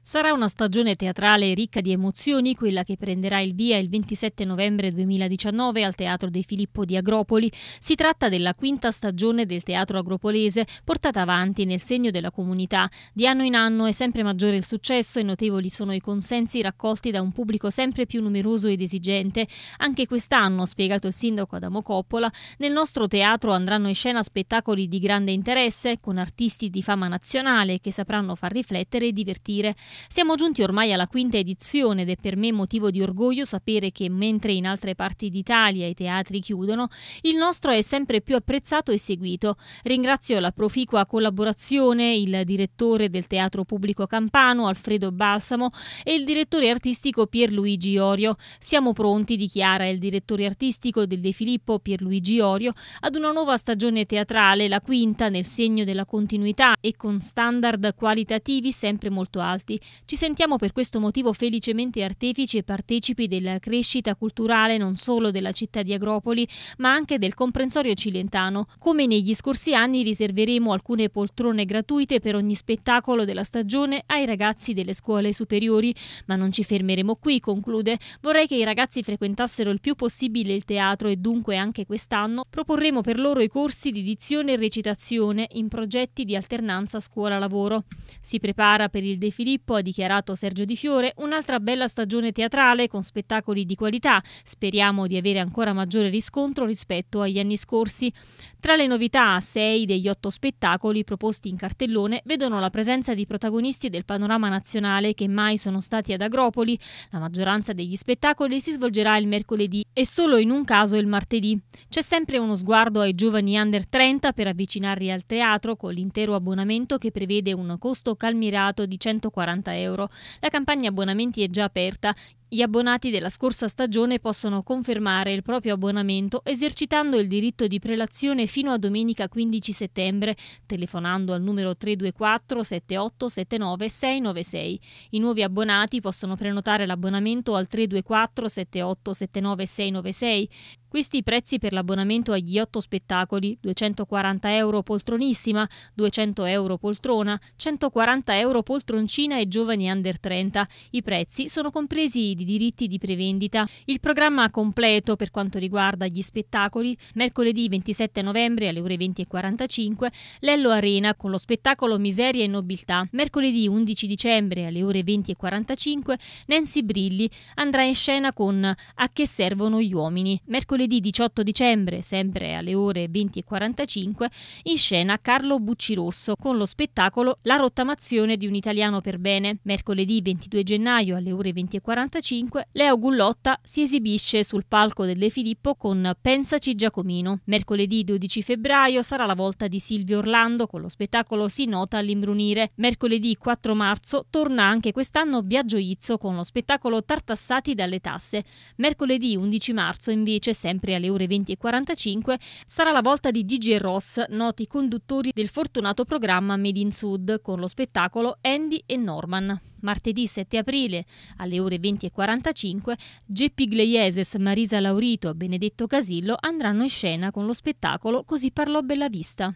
Sarà una stagione teatrale ricca di emozioni, quella che prenderà il via il 27 novembre 2019 al Teatro dei Filippo di Agropoli. Si tratta della quinta stagione del teatro agropolese, portata avanti nel segno della comunità. Di anno in anno è sempre maggiore il successo e notevoli sono i consensi raccolti da un pubblico sempre più numeroso ed esigente. Anche quest'anno, spiegato il sindaco Adamo Coppola, nel nostro teatro andranno in scena spettacoli di grande interesse, con artisti di fama nazionale che sapranno far riflettere e divertire. Siamo giunti ormai alla quinta edizione ed è per me motivo di orgoglio sapere che mentre in altre parti d'Italia i teatri chiudono, il nostro è sempre più apprezzato e seguito. Ringrazio la proficua collaborazione il direttore del Teatro Pubblico Campano Alfredo Balsamo e il direttore artistico Pierluigi Orio. Siamo pronti, dichiara il direttore artistico del De Filippo Pierluigi Orio, ad una nuova stagione teatrale, la quinta nel segno della continuità e con standard qualitativi sempre molto alti. Ci sentiamo per questo motivo felicemente artefici e partecipi della crescita culturale non solo della città di Agropoli, ma anche del comprensorio cilentano. Come negli scorsi anni riserveremo alcune poltrone gratuite per ogni spettacolo della stagione ai ragazzi delle scuole superiori, ma non ci fermeremo qui, conclude. Vorrei che i ragazzi frequentassero il più possibile il teatro e dunque anche quest'anno proporremo per loro i corsi di dizione e recitazione in progetti di alternanza scuola-lavoro. Si prepara per il De Filippo gruppo, ha dichiarato Sergio Di Fiore, un'altra bella stagione teatrale con spettacoli di qualità. Speriamo di avere ancora maggiore riscontro rispetto agli anni scorsi. Tra le novità, sei degli otto spettacoli proposti in cartellone vedono la presenza di protagonisti del panorama nazionale che mai sono stati ad Agropoli. La maggioranza degli spettacoli si svolgerà il mercoledì e solo in un caso il martedì. C'è sempre uno sguardo ai giovani under 30 per avvicinarli al teatro con l'intero abbonamento che prevede un costo calmirato di 140 60 euro. La campagna abbonamenti è già aperta. Gli abbonati della scorsa stagione possono confermare il proprio abbonamento esercitando il diritto di prelazione fino a domenica 15 settembre, telefonando al numero 324 7879 696. I nuovi abbonati possono prenotare l'abbonamento al 324 7879 696. Questi prezzi per l'abbonamento agli 8 spettacoli, 240 euro poltronissima, 200 euro poltrona, 140 euro poltroncina e giovani under 30. I prezzi sono compresi i di diritti di prevendita il programma completo per quanto riguarda gli spettacoli mercoledì 27 novembre alle ore 20.45 Lello Arena con lo spettacolo Miseria e Nobiltà. Mercoledì 11 dicembre alle ore 20.45 Nancy Brilli andrà in scena con A che servono gli uomini. Mercoledì 18 dicembre, sempre alle ore 20.45, in scena Carlo Buccirosso con lo spettacolo La rottamazione di un italiano per bene. Mercoledì 22 gennaio alle ore 20.45 2025 Leo Gullotta si esibisce sul palco del De Filippo con Pensaci Giacomino. Mercoledì 12 febbraio sarà la volta di Silvio Orlando con lo spettacolo Si nota all'imbrunire. Mercoledì 4 marzo torna anche quest'anno Biagio Izzo con lo spettacolo Tartassati dalle tasse. Mercoledì 11 marzo invece, sempre alle ore 20.45, sarà la volta di DJ Ross, noti conduttori del fortunato programma Made in Sud, con lo spettacolo Andy e Norman. Martedì 7 aprile alle ore 20.45 Geppi Gleieses, Marisa Laurito e Benedetto Casillo andranno in scena con lo spettacolo Così parlò Bella Vista.